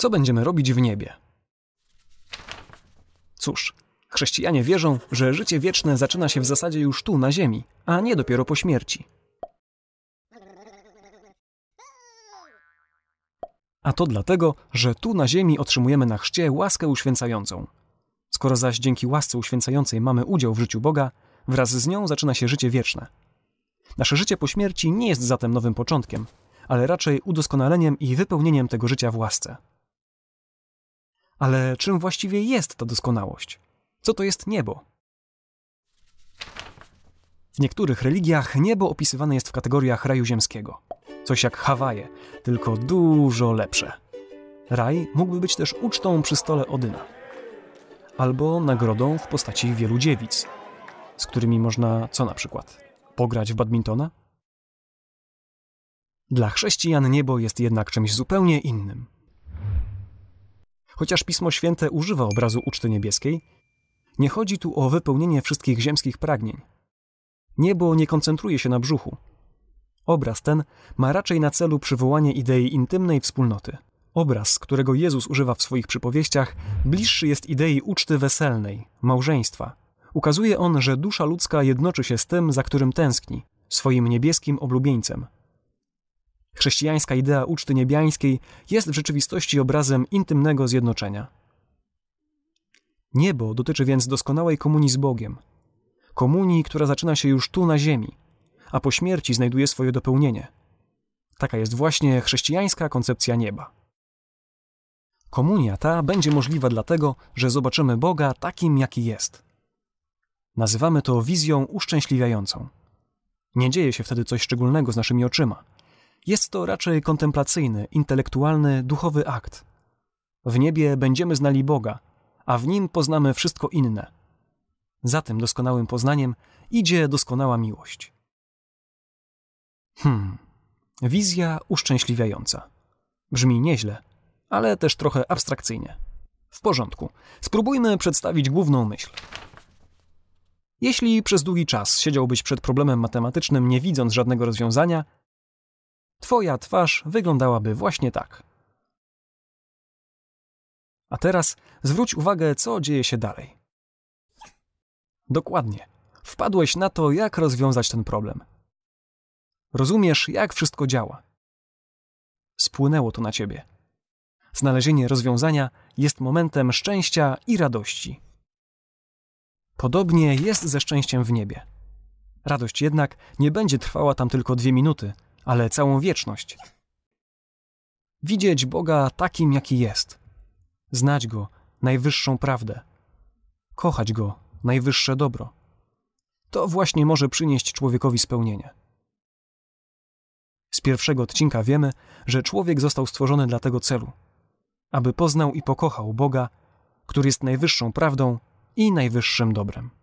Co będziemy robić w niebie? Cóż, chrześcijanie wierzą, że życie wieczne zaczyna się w zasadzie już tu, na ziemi, a nie dopiero po śmierci. A to dlatego, że tu na ziemi otrzymujemy na chrzcie łaskę uświęcającą. Skoro zaś dzięki łasce uświęcającej mamy udział w życiu Boga, wraz z nią zaczyna się życie wieczne. Nasze życie po śmierci nie jest zatem nowym początkiem, ale raczej udoskonaleniem i wypełnieniem tego życia w łasce. Ale czym właściwie jest ta doskonałość? Co to jest niebo? W niektórych religiach niebo opisywane jest w kategoriach raju ziemskiego. Coś jak Hawaje, tylko dużo lepsze. Raj mógłby być też ucztą przy stole Odyna. Albo nagrodą w postaci wielu dziewic, z którymi można co na przykład? Pograć w badmintona? Dla chrześcijan niebo jest jednak czymś zupełnie innym. Chociaż Pismo Święte używa obrazu uczty niebieskiej, nie chodzi tu o wypełnienie wszystkich ziemskich pragnień. Niebo nie koncentruje się na brzuchu. Obraz ten ma raczej na celu przywołanie idei intymnej wspólnoty. Obraz, którego Jezus używa w swoich przypowieściach, bliższy jest idei uczty weselnej, małżeństwa. Ukazuje on, że dusza ludzka jednoczy się z tym, za którym tęskni, swoim niebieskim oblubieńcem. Chrześcijańska idea uczty niebiańskiej jest w rzeczywistości obrazem intymnego zjednoczenia. Niebo dotyczy więc doskonałej komunii z Bogiem. Komunii, która zaczyna się już tu na ziemi, a po śmierci znajduje swoje dopełnienie. Taka jest właśnie chrześcijańska koncepcja nieba. Komunia ta będzie możliwa dlatego, że zobaczymy Boga takim, jaki jest. Nazywamy to wizją uszczęśliwiającą. Nie dzieje się wtedy coś szczególnego z naszymi oczyma. Jest to raczej kontemplacyjny, intelektualny, duchowy akt. W niebie będziemy znali Boga, a w nim poznamy wszystko inne. Za tym doskonałym poznaniem idzie doskonała miłość. Hmm, wizja uszczęśliwiająca. Brzmi nieźle, ale też trochę abstrakcyjnie. W porządku, spróbujmy przedstawić główną myśl. Jeśli przez długi czas siedziałbyś przed problemem matematycznym, nie widząc żadnego rozwiązania, Twoja twarz wyglądałaby właśnie tak. A teraz zwróć uwagę, co dzieje się dalej. Dokładnie. Wpadłeś na to, jak rozwiązać ten problem. Rozumiesz, jak wszystko działa. Spłynęło to na ciebie. Znalezienie rozwiązania jest momentem szczęścia i radości. Podobnie jest ze szczęściem w niebie. Radość jednak nie będzie trwała tam tylko dwie minuty, ale całą wieczność. Widzieć Boga takim, jaki jest. Znać Go, najwyższą prawdę. Kochać Go, najwyższe dobro. To właśnie może przynieść człowiekowi spełnienie. Z pierwszego odcinka wiemy, że człowiek został stworzony dla tego celu aby poznał i pokochał Boga, który jest najwyższą prawdą i najwyższym dobrem.